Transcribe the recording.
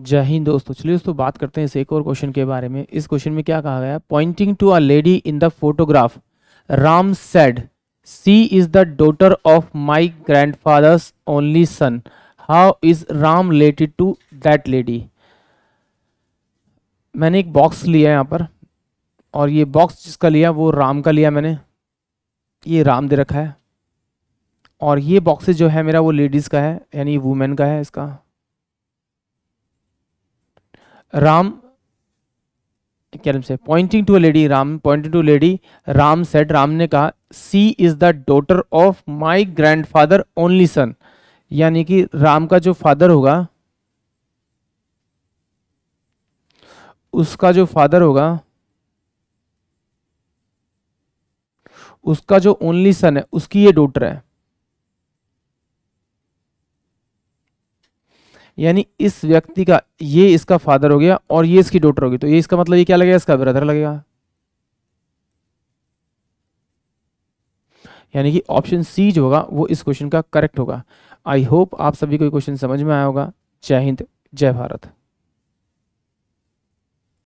जय हिंद दोस्तों चलिए दोस्तों बात करते हैं इस एक और क्वेश्चन के बारे में इस क्वेश्चन में क्या कहा गया pointing to a lady in the photograph Ram said she is the daughter of my grandfather's only son how is Ram related to that lady मैंने एक बॉक्स लिया यहाँ पर और ये बॉक्स जिसका लिया वो राम का लिया मैंने ये राम दे रखा है और ये बॉक्सेस जो है मेरा वो लेडीज़ का है यानी वुमेन का है इसका क्या नाम से pointing to lady Ram pointing to lady Ram said Ram ने कहा she is the daughter of my grandfather only son यानी कि राम का जो फादर होगा उसका जो फादर होगा उसका जो ओनली सन है उसकी ये डॉटर है यानी इस व्यक्ति का ये इसका फादर हो गया और ये इसकी डॉटर होगी तो ये इसका मतलब ये क्या लगेगा इसका ब्रदर लगेगा यानी कि ऑप्शन सी जो होगा वो इस क्वेश्चन का करेक्ट होगा आई होप आप सभी को क्वेश्चन समझ में आया होगा जय हिंद जय भारत